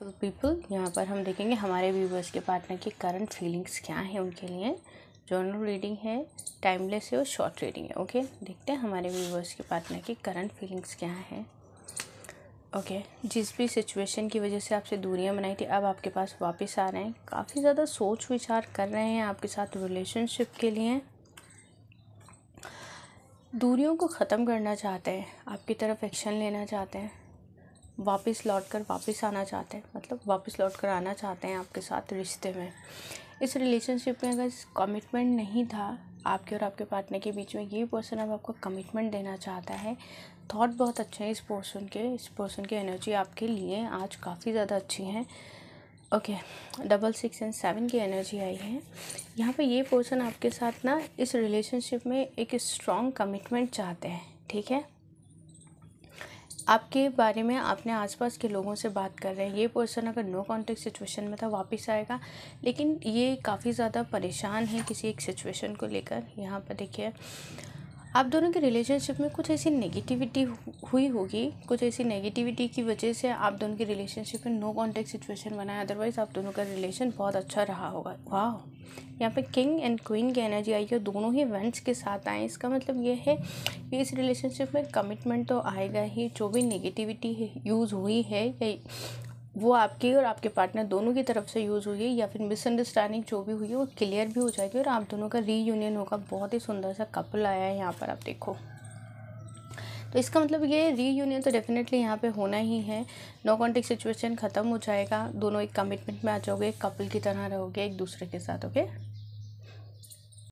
तो पीपल यहाँ पर हम देखेंगे हमारे व्यूवर्स के पार्टनर की करंट फीलिंग्स क्या हैं उनके लिए जर्नल रीडिंग है टाइमलेस है और शॉर्ट रीडिंग है ओके देखते हैं हमारे व्यूवर्स के पार्टनर की करंट फीलिंग्स क्या है ओके जिस भी सिचुएशन की वजह से आपसे दूरियां बनाई थी अब आपके पास वापस आ रहे हैं काफ़ी ज़्यादा सोच विचार कर रहे हैं आपके साथ रिलेशनशिप के लिए दूरियों को ख़त्म करना चाहते हैं आपकी तरफ एक्शन लेना चाहते हैं वापस लौट कर वापस आना चाहते हैं मतलब वापस लौट कर आना चाहते हैं आपके साथ रिश्ते में इस रिलेशनशिप में अगर कमिटमेंट नहीं था आपके और आपके पार्टनर के बीच में ये पर्सन अब आपको कमिटमेंट देना चाहता है थॉट बहुत अच्छे हैं इस पर्सन के इस पर्सन की एनर्जी आपके लिए आज काफ़ी ज़्यादा अच्छी हैं okay double six and seven की एनर्जी आई है यहाँ पे ये पर्सन आपके साथ ना इस रिलेशनशिप में एक स्ट्रॉन्ग कमिटमेंट चाहते हैं ठीक है आपके बारे में आपने आसपास के लोगों से बात कर रहे हैं ये पर्सन अगर नो कॉन्टेक्ट सिचुएशन में था वापस आएगा लेकिन ये काफ़ी ज़्यादा परेशान है किसी एक सिचुएशन को लेकर यहाँ पर देखिए आप दोनों के रिलेशनशिप में कुछ ऐसी नेगेटिविटी हुई होगी कुछ ऐसी नेगेटिविटी की वजह से आप दोनों के रिलेशनशिप में नो कॉन्टेक्ट सिचुएशन बना है अदरवाइज आप दोनों का रिलेशन बहुत अच्छा रहा होगा वाह यहाँ पे किंग एंड क्वीन की एनर्जी आई है दोनों ही वेंट्स के साथ आए इसका मतलब ये है कि इस रिलेशनशिप में कमिटमेंट तो आएगा ही जो भी नेगेटिविटी यूज़ हुई है या वो आपकी और आपके पार्टनर दोनों की तरफ से यूज़ हुई है या फिर मिसअंडरस्टैंडिंग जो भी हुई है वो क्लियर भी हो जाएगी और आप दोनों का रीयूनियन होगा बहुत ही सुंदर सा कपल आया है यहाँ पर आप देखो तो इसका मतलब ये रीयूनियन तो डेफिनेटली यहाँ पे होना ही है नो कॉन्टेक्ट सिचुएशन ख़त्म हो जाएगा दोनों एक कमिटमेंट में आ जाओगे कपल की तरह रहोगे एक दूसरे के साथ ओके okay?